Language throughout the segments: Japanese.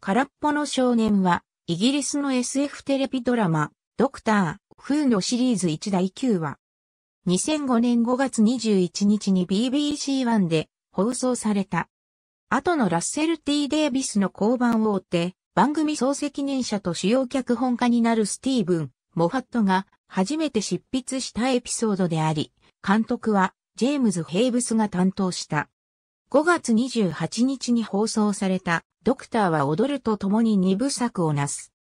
空っぽの少年は、イギリスの SF テレビドラマ、ドクター・フーのシリーズ1第9話。2005年5月21日に BBC1 で放送された。後のラッセル・ T・ デイビスの交番を追って、番組総責任者と主要脚本家になるスティーブン・モファットが初めて執筆したエピソードであり、監督はジェームズ・ヘイブスが担当した。5月28日に放送されたドクターは踊ると共に二部作をなす。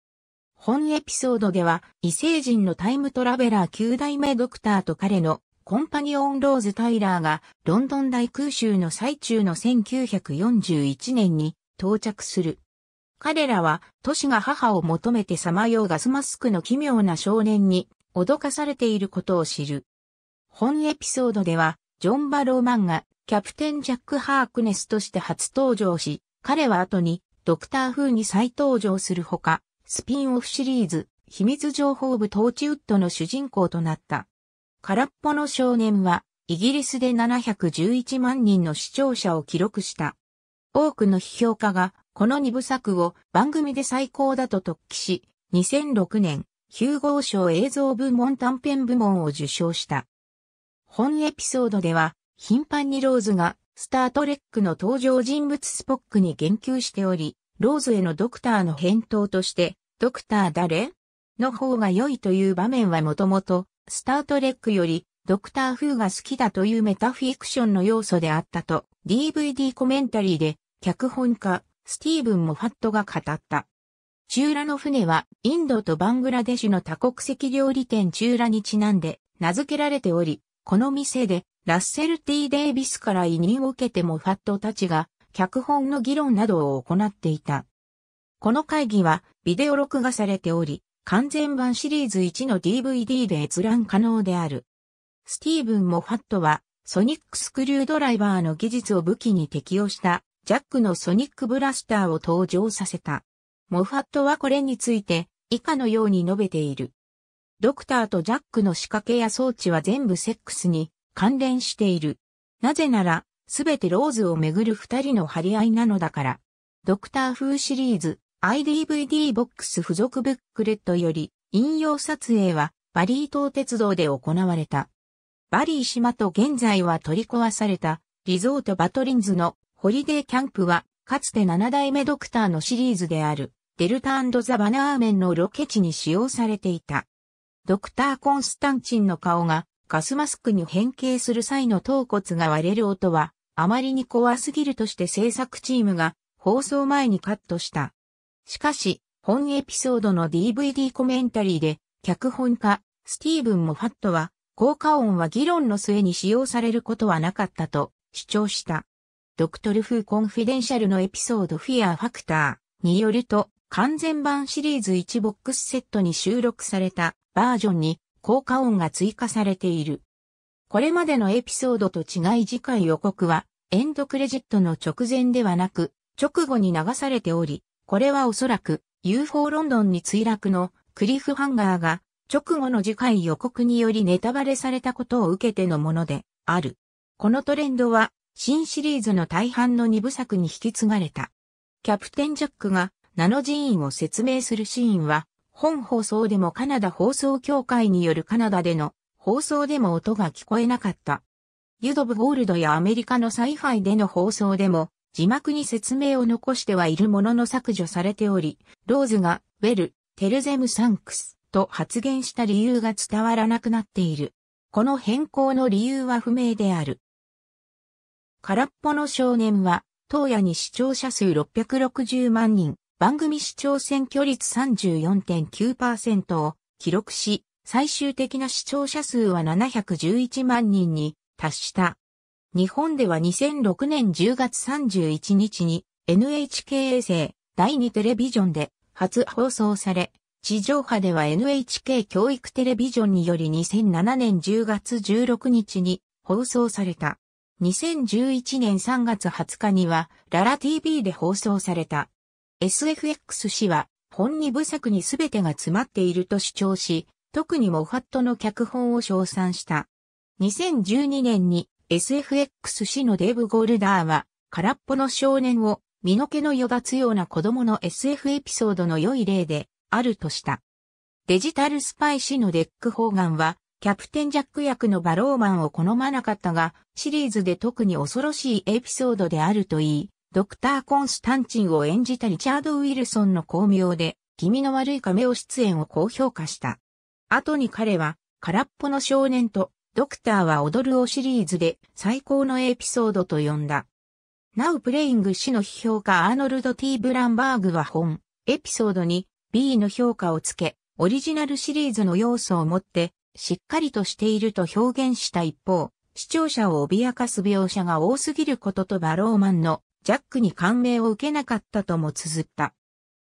本エピソードでは、異星人のタイムトラベラー9代目ドクターと彼のコンパニオンローズ・タイラーがロンドン大空襲の最中の1941年に到着する。彼らは都市が母を求めて彷徨うガスマスクの奇妙な少年に脅かされていることを知る。本エピソードでは、ジョン・バローマンがキャプテン・ジャック・ハークネスとして初登場し、彼は後に、ドクター風に再登場するほか、スピンオフシリーズ、秘密情報部トーチウッドの主人公となった。空っぽの少年は、イギリスで711万人の視聴者を記録した。多くの批評家が、この2部作を番組で最高だと突起し、2006年、ヒューゴー賞映像部門短編部門を受賞した。本エピソードでは、頻繁にローズがスタートレックの登場人物スポックに言及しており、ローズへのドクターの返答として、ドクター誰の方が良いという場面はもともと、スタートレックより、ドクター風が好きだというメタフィクションの要素であったと、DVD コメンタリーで、脚本家、スティーブン・モファットが語った。チューラの船は、インドとバングラデシュの多国籍料理店チューラにちなんで、名付けられており、この店で、ラッセル T・ デイビスから委任を受けてモファットたちが脚本の議論などを行っていた。この会議はビデオ録画されており、完全版シリーズ1の DVD で閲覧可能である。スティーブン・モファットはソニックスクリュードライバーの技術を武器に適用したジャックのソニックブラスターを登場させた。モファットはこれについて以下のように述べている。ドクターとジャックの仕掛けや装置は全部セックスに関連している。なぜなら、すべてローズをめぐる二人の張り合いなのだから。ドクター風シリーズ iDVD ボックス付属ブックレットより引用撮影はバリー島鉄道で行われた。バリー島と現在は取り壊されたリゾートバトリンズのホリデーキャンプはかつて七代目ドクターのシリーズであるデルタザ・バナーメンのロケ地に使用されていた。ドクター・コンスタンチンの顔がガスマスクに変形する際の頭骨が割れる音は、あまりに怖すぎるとして制作チームが放送前にカットした。しかし、本エピソードの DVD コメンタリーで、脚本家、スティーブン・モファットは、効果音は議論の末に使用されることはなかったと主張した。ドクトル・フー・コンフィデンシャルのエピソードフィア・ファクターによると、完全版シリーズ1ボックスセットに収録されたバージョンに効果音が追加されている。これまでのエピソードと違い次回予告はエンドクレジットの直前ではなく直後に流されており、これはおそらく UFO ロンドンに墜落のクリフハンガーが直後の次回予告によりネタバレされたことを受けてのものである。このトレンドは新シリーズの大半の2部作に引き継がれた。キャプテンジャックがナノ寺院を説明するシーンは本放送でもカナダ放送協会によるカナダでの放送でも音が聞こえなかった。ユドブゴールドやアメリカのサイファイでの放送でも字幕に説明を残してはいるものの削除されており、ローズがウェル、テルゼムサンクスと発言した理由が伝わらなくなっている。この変更の理由は不明である。空っぽの少年は、当夜に視聴者数660万人、番組視聴選挙率34.9%を記録し、最終的な視聴者数は711万人に達した。日本では2006年10月31日に NHK 衛星第2テレビジョンで初放送され、地上波では NHK 教育テレビジョンにより2007年10月16日に放送された。2011年3月20日にはララ TV で放送された。SFX 氏は本二部作に全てが詰まっていると主張し、特にモファットの脚本を称賛した。2012年に SFX 氏のデーブ・ゴールダーは空っぽの少年を身の毛のよだつような子供の SF エピソードの良い例であるとした。デジタルスパイ氏のデック・ホーガンはキャプテン・ジャック役のバローマンを好まなかったが、シリーズで特に恐ろしいエピソードであると言い、ドクター・コンスタンチンを演じたリチャード・ウィルソンの巧妙で、気味の悪い亀を出演を高評価した。後に彼は、空っぽの少年と、ドクターは踊るをシリーズで最高のエピソードと呼んだ。ナウプレイング氏の批評家アーノルド・ T・ ブランバーグは本、エピソードに B の評価をつけ、オリジナルシリーズの要素を持って、しっかりとしていると表現した一方、視聴者を脅かす描写が多すぎることとバローマンのジャックに感銘を受けなかったとも綴った。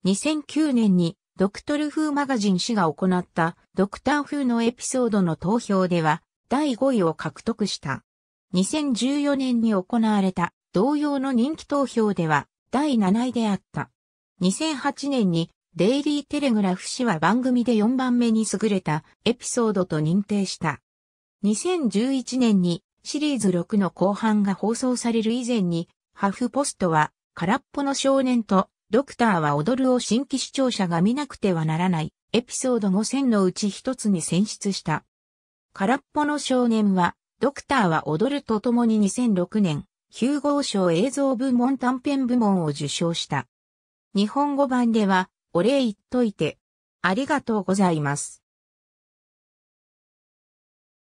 2009年にドクトル風マガジン氏が行ったドクター風のエピソードの投票では第5位を獲得した。2014年に行われた同様の人気投票では第7位であった。2008年にデイリーテレグラフ氏は番組で4番目に優れたエピソードと認定した。2011年にシリーズ6の後半が放送される以前にハフポストは、空っぽの少年と、ドクターは踊るを新規視聴者が見なくてはならない、エピソード5000のうち一つに選出した。空っぽの少年は、ドクターは踊るとともに2006年、ヒューゴー賞映像部門短編部門を受賞した。日本語版では、お礼言っといて、ありがとうございます。